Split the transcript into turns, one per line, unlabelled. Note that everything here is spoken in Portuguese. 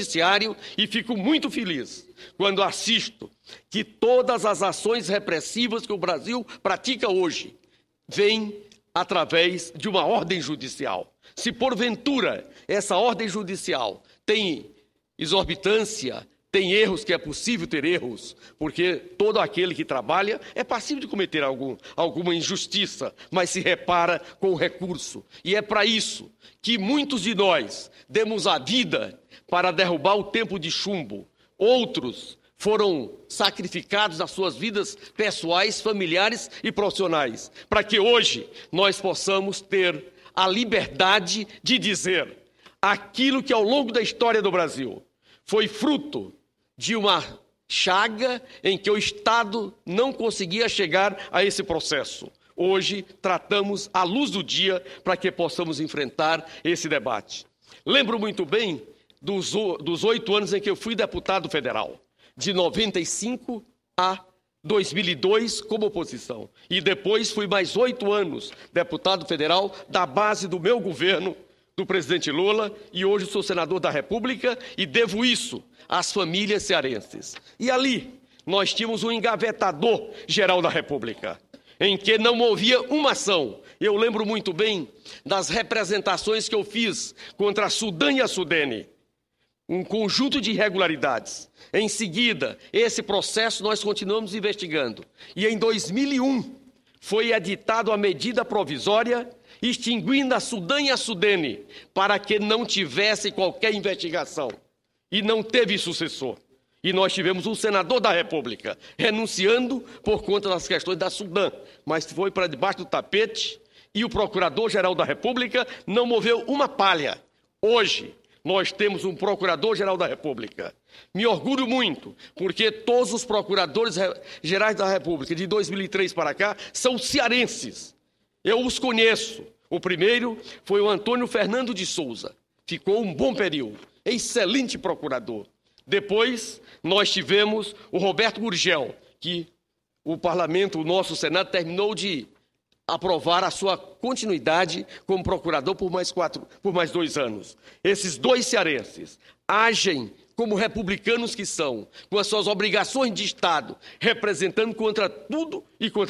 Judiciário e fico muito feliz quando assisto que todas as ações repressivas que o Brasil pratica hoje vêm através de uma ordem judicial. Se porventura essa ordem judicial tem exorbitância, tem erros que é possível ter erros, porque todo aquele que trabalha é passível de cometer algum, alguma injustiça, mas se repara com o recurso. E é para isso que muitos de nós demos a vida para derrubar o tempo de chumbo. Outros foram sacrificados nas suas vidas pessoais, familiares e profissionais, para que hoje nós possamos ter a liberdade de dizer aquilo que ao longo da história do Brasil foi fruto de uma chaga em que o Estado não conseguia chegar a esse processo. Hoje, tratamos à luz do dia para que possamos enfrentar esse debate. Lembro muito bem dos, dos oito anos em que eu fui deputado federal, de 95 a 2002 como oposição. E depois fui mais oito anos deputado federal da base do meu governo do presidente Lula e hoje sou senador da República e devo isso às famílias cearenses. E ali nós tínhamos um engavetador geral da República, em que não movia uma ação. Eu lembro muito bem das representações que eu fiz contra a Sudã e a Sudene. Um conjunto de irregularidades. Em seguida, esse processo nós continuamos investigando. E em 2001, foi editado a medida provisória extinguindo a Sudã e a Sudene para que não tivesse qualquer investigação. E não teve sucessor. E nós tivemos um senador da República renunciando por conta das questões da Sudã, mas foi para debaixo do tapete e o Procurador-Geral da República não moveu uma palha. Hoje, nós temos um Procurador-Geral da República. Me orgulho muito, porque todos os Procuradores-Gerais da República de 2003 para cá são cearenses. Eu os conheço. O primeiro foi o Antônio Fernando de Souza. Ficou um bom período, excelente procurador. Depois, nós tivemos o Roberto Gurgel, que o parlamento, o nosso Senado, terminou de aprovar a sua continuidade como procurador por mais, quatro, por mais dois anos. Esses dois cearenses agem como republicanos que são, com as suas obrigações de Estado, representando contra tudo e contra